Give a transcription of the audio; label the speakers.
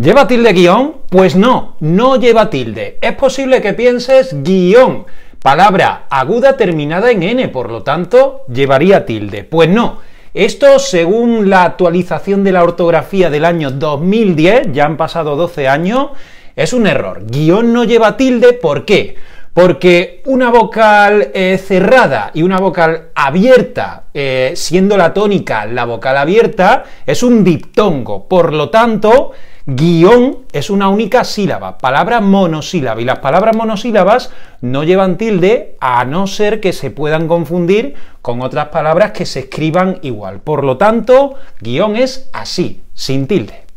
Speaker 1: ¿Lleva tilde guión? Pues no, no lleva tilde. Es posible que pienses guión, palabra aguda terminada en n, por lo tanto, llevaría tilde. Pues no. Esto, según la actualización de la ortografía del año 2010, ya han pasado 12 años, es un error. Guión no lleva tilde, ¿por qué? Porque una vocal eh, cerrada y una vocal abierta, eh, siendo la tónica la vocal abierta, es un diptongo. Por lo tanto, guión es una única sílaba, palabra monosílaba. Y las palabras monosílabas no llevan tilde a no ser que se puedan confundir con otras palabras que se escriban igual. Por lo tanto, guión es así, sin tilde.